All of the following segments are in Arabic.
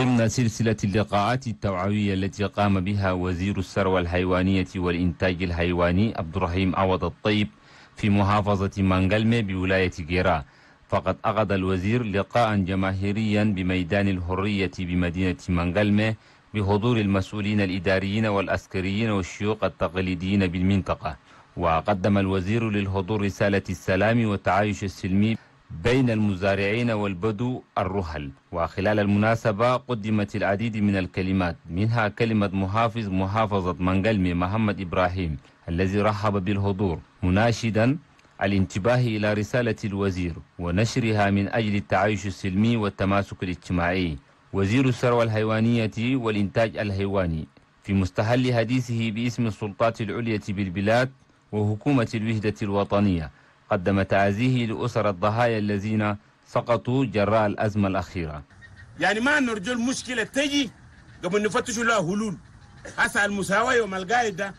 ضمن سلسلة اللقاءات التوعوية التي قام بها وزير الثروة الحيوانية والإنتاج الحيواني عبد الرحيم عوض الطيب في محافظة مانغلمي بولاية جيرا فقد أخذ الوزير لقاء جماهيريا بميدان الحرية بمدينة مانغلمي بحضور المسؤولين الإداريين والعسكريين والشيوخ التقليديين بالمنطقة وقدم الوزير للحضور رسالة السلام والتعايش السلمي بين المزارعين والبدو الرهل وخلال المناسبة قدمت العديد من الكلمات منها كلمة محافظ محافظة منقلمي محمد إبراهيم الذي رحب بالحضور مناشدا الانتباه إلى رسالة الوزير ونشرها من أجل التعايش السلمي والتماسك الاجتماعي وزير الثروة الحيوانية والإنتاج الحيواني في مستهل حديثه باسم السلطات العليا بالبلاد وحكومة الوحدة الوطنية قدم تعازيه لأسر الضحايا الذين سقطوا جراء الأزمة الأخيرة يعني ما نرجو المشكلة تجي قبل نفتشوا لها حلول هسه المساواة يوم القايد ده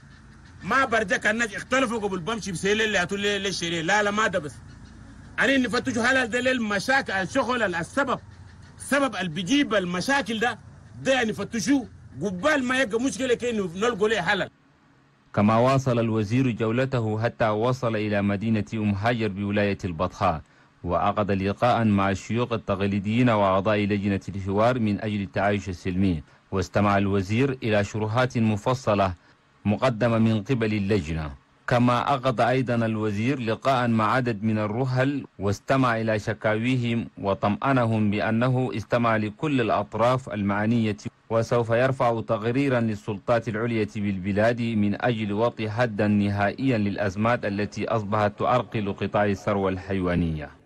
ما برجك الناس اختلفوا قبل بمشي بسيل اللي لي ليش لا لا ما ده بس أنا نفتشوا هل ده المشاكل الشغل السبب السبب اللي بيجيب المشاكل ده ده يعني فتشوه قبال ما يبقى مشكلة كأنه نلقوا ليه حلل كما واصل الوزير جولته حتى وصل إلى مدينة أم هاجر بولاية البطحاء وعقد لقاء مع الشيوخ التقليديين وأعضاء لجنة الحوار من أجل التعايش السلمي واستمع الوزير إلى شروحات مفصلة مقدمة من قبل اللجنة كما عقد أيضا الوزير لقاء مع عدد من الرهل واستمع إلى شكاويهم وطمأنهم بأنه استمع لكل الأطراف المعنية وسوف يرفع تقريرا للسلطات العليا بالبلاد من أجل وطي حدا نهائيا للأزمات التي أصبحت تعرقل قطاع الثروة الحيوانية